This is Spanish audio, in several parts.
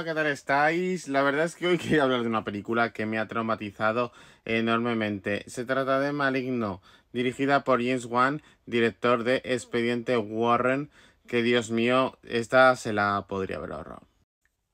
hola, ¿qué tal estáis? La verdad es que hoy quería hablar de una película que me ha traumatizado enormemente. Se trata de Maligno, dirigida por James Wan, director de Expediente Warren, que Dios mío, esta se la podría haber ahorrado.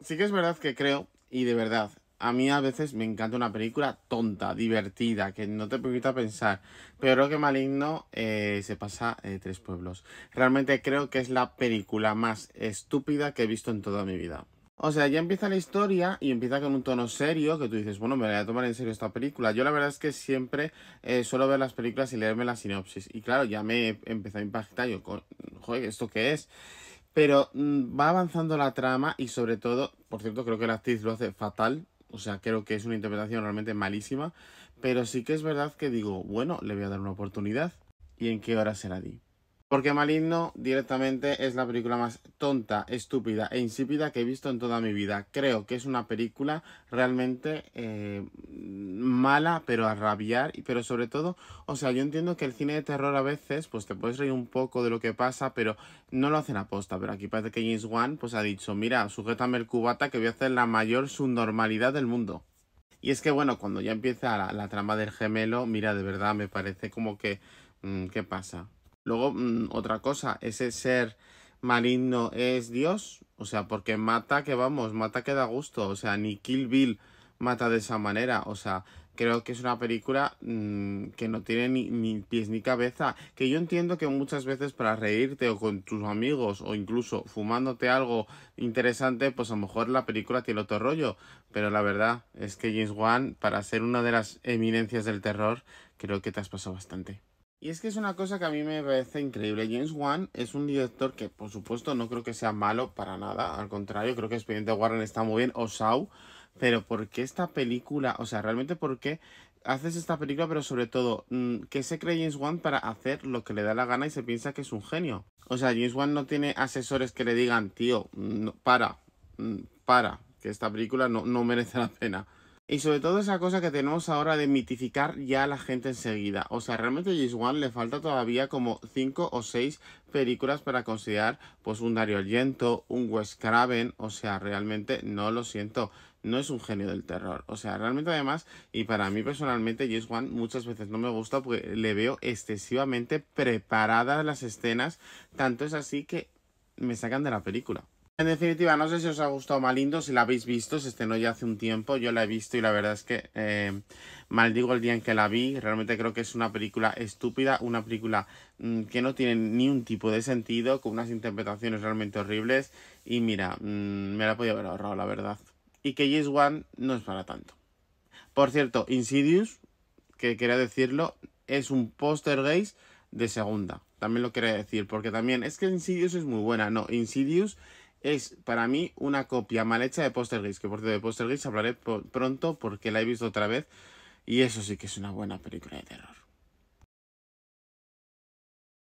Sí que es verdad que creo, y de verdad, a mí a veces me encanta una película tonta, divertida, que no te permita pensar. Pero creo que Maligno eh, se pasa eh, tres pueblos. Realmente creo que es la película más estúpida que he visto en toda mi vida. O sea, ya empieza la historia y empieza con un tono serio que tú dices, bueno, me voy a tomar en serio esta película. Yo la verdad es que siempre eh, suelo ver las películas y leerme la sinopsis. Y claro, ya me empezado a impactar yo, joder, ¿esto qué es? Pero mm, va avanzando la trama y sobre todo, por cierto, creo que la actriz lo hace fatal. O sea, creo que es una interpretación realmente malísima. Pero sí que es verdad que digo, bueno, le voy a dar una oportunidad. ¿Y en qué hora será, la di? Porque Maligno directamente es la película más tonta, estúpida e insípida que he visto en toda mi vida. Creo que es una película realmente eh, mala, pero a rabiar, pero sobre todo, o sea, yo entiendo que el cine de terror a veces, pues te puedes reír un poco de lo que pasa, pero no lo hacen posta. Pero aquí parece que James Wan pues ha dicho, mira, sujétame el cubata que voy a hacer la mayor subnormalidad del mundo. Y es que bueno, cuando ya empieza la, trama del gemelo, mira, de verdad me parece como que, mm, ¿qué pasa? Luego, mm, otra cosa, ese ser maligno es Dios. O sea, porque mata que vamos, mata que da gusto. O sea, ni Kill Bill mata de esa manera. O sea, creo que es una película mm, que no tiene ni, ni, pies ni cabeza. Que yo entiendo que muchas veces para reírte o con tus amigos o incluso fumándote algo interesante, pues a lo mejor la película tiene otro rollo. Pero la verdad es que James Wan, para ser una de las eminencias del terror, creo que te has pasado bastante. Y es que es una cosa que a mí me parece increíble. James Wan es un director que, por supuesto, no creo que sea malo para nada. Al contrario, creo que Expediente Warren está muy bien, o Saw. Pero ¿por qué esta película? O sea, realmente ¿por qué haces esta película? Pero sobre todo, mm, ¿qué se cree James Wan para hacer lo que le da la gana y se piensa que es un genio? O sea, James Wan no tiene asesores que le digan, tío, para, mm, para, que esta película no, no merece la pena. Y sobre todo esa cosa que tenemos ahora de mitificar ya a la gente enseguida. O sea, realmente a James Wan le falta todavía como 5 o 6 películas para considerar pues un Dario Argento, un Wes Craven. O sea, realmente no lo siento no es un genio del terror. O sea, realmente además, y para mí personalmente, James Wan muchas veces no me gusta porque le veo excesivamente preparadas las escenas. Tanto es así que me sacan de la película. En definitiva, no sé si os ha gustado Malindo, si la habéis visto, se estrenó ya hace un tiempo, yo la he visto y la verdad es que eh, maldigo el día en que la vi, realmente creo que es una película estúpida, una película mm, que no tiene ni un tipo de sentido, con unas interpretaciones realmente horribles y mira, mm, me la podía haber ahorrado la verdad. Y que Yes One no es para tanto. Por cierto, Insidious, que quería decirlo, es un póster gays de segunda, también lo quería decir, porque también es que Insidious es muy buena, no, Insidious es para mí una copia mal hecha de Poster Gris, que por cierto de Poster Gris hablaré pronto porque la he visto otra vez y eso sí que es una buena película de terror.